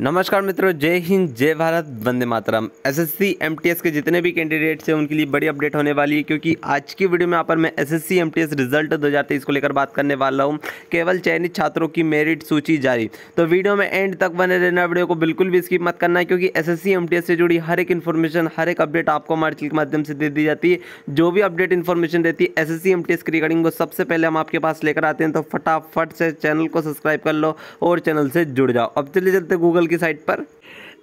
नमस्कार मित्रों जय हिंद जय भारत वंदे मातरम एसएससी एमटीएस के जितने भी कैंडिडेट्स हैं उनके लिए बड़ी अपडेट होने वाली है क्योंकि आज की वीडियो में यहाँ पर मैं एसएससी एमटीएस रिजल्ट 2023 को लेकर बात करने वाला हूँ केवल चयनित छात्रों की मेरिट सूची जारी तो वीडियो में एंड तक बने रहना वीडियो को बिल्कुल भी स्किप मत करना है क्योंकि एस एस से जुड़ी हर एक इन्फॉर्मेशन हर एक अपडेट आपको हमारे चैनल के माध्यम से दे दी जाती है जो भी अपडेट इन्फॉर्मेशन रहती है एस एस की रिगार्डिंग को सबसे पहले हम आपके पास लेकर आते हैं तो फटाफट से चैनल को सब्सक्राइब कर लो और चैनल से जुड़ जाओ अब चले चलते गूगल की साइड पर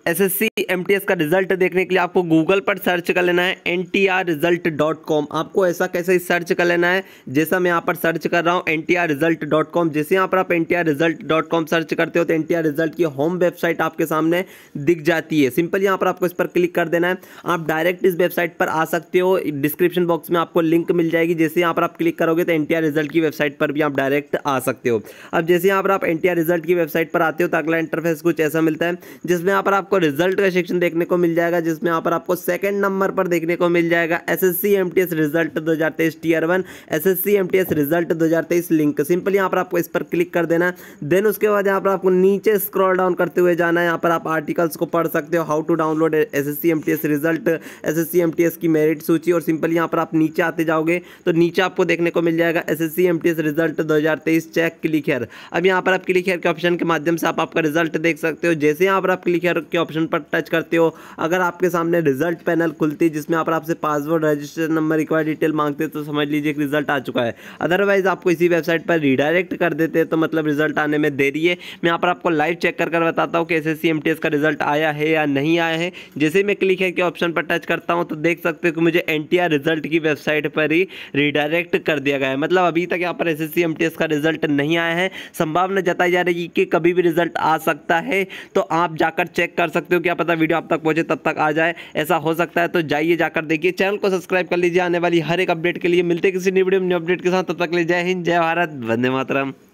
एसएससी एमटीएस का रिजल्ट देखने के लिए आपको गूगल पर सर्च कर लेना है N T R result dot com आपको ऐसा कैसे सर्च कर लेना है जैसा मैं यहाँ पर सर्च कर रहा हूँ N T R result dot com जैसे यहाँ पर आप N T R result dot com search करते हो तो एन टी आर रिजल्ट की होम वेबसाइट आपके सामने दिख जाती है सिंपल यहाँ पर आपको इस पर क्लिक कर देना है आप डायरेक्ट इस वेबसाइट पर आ सकते हो डिस्क्रिप्शन बॉक्स में आपको लिंक मिल जाएगी जैसे यहाँ पर आप क्लिक करोगे तो एन टी आर रिजल्ट की वेबसाइट पर भी आप डायरेक्ट आ सकते हो अब जैसे यहाँ पर आप एन टी आर रिजल्ट की वेबसाइट पर आते हो तो अगला इंटरफेस कुछ ऐसा मिलता है जिसमें यहाँ पर आप आपको रिजल्ट का सेक्शन देखने को मिल जाएगा जिसमें यहाँ पर आपको सेकंड नंबर पर देखने को मिल जाएगा S S C M T S result दो हज़ार तेईस tier one S S C M T S result दो हज़ार तेईस लिंक सिंपल यहाँ पर आपको इस पर क्लिक कर देना देन उसके बाद यहाँ पर आपको नीचे स्क्रॉल डाउन करते हुए जाना है यहाँ पर आप आर्टिकल्स को पढ़ सकते हो how to download S S C M T S result S S C M T S की मेरिट सूची और सिंपल यहाँ पर आप नीचे आते जाओगे तो नीचे आपको देखने को मिल जाएगा S S C M T S result दो हज़ार तेईस चेक क्लिक हेयर अब यहाँ पर आप क्लिक हेयर के ऑप्शन के माध्यम से आप आपका रिजल्ट देख सकते हो जैसे यहाँ पर आप क्लिक हेयर के ऑप्शन पर टच करते हो अगर आपके सामने रिजल्ट पैनल खुलती है जिसमें आप आपसे password registration number require detail मांगते हैं तो समझ लीजिए कि रिजल्ट आ चुका है अदरवाइज आपको इसी वेबसाइट पर रिडायरेक्ट कर देते हैं तो मतलब रिजल्ट आने में देरी है मैं यहाँ पर आपको लाइव चेक कर कर बताता हूँ कि एस एस का रिजल्ट आया है या नहीं आया है जैसे मैं क्लिक है कि ऑप्शन पर टच करता हूँ तो देख सकते हो कि मुझे एन रिजल्ट की वेबसाइट पर ही रिडायरेक्ट कर दिया गया है मतलब अभी तक यहाँ पर एस एस का रिजल्ट नहीं आया है संभावना जताई जा रही है कि कभी भी रिजल्ट आ सकता है तो आप जाकर चेक कर कर सकते हो क्या पता वीडियो आप तक पहुंचे तब तक आ जाए ऐसा हो सकता है तो जाइए जाकर देखिए चैनल को सब्सक्राइब कर लीजिए आने वाली हर एक अपडेट के लिए मिलते किसी न्यू वीडियो न्यू अपडेट के साथ तब तक ले जय हिंद जय भारत वंदे मातरम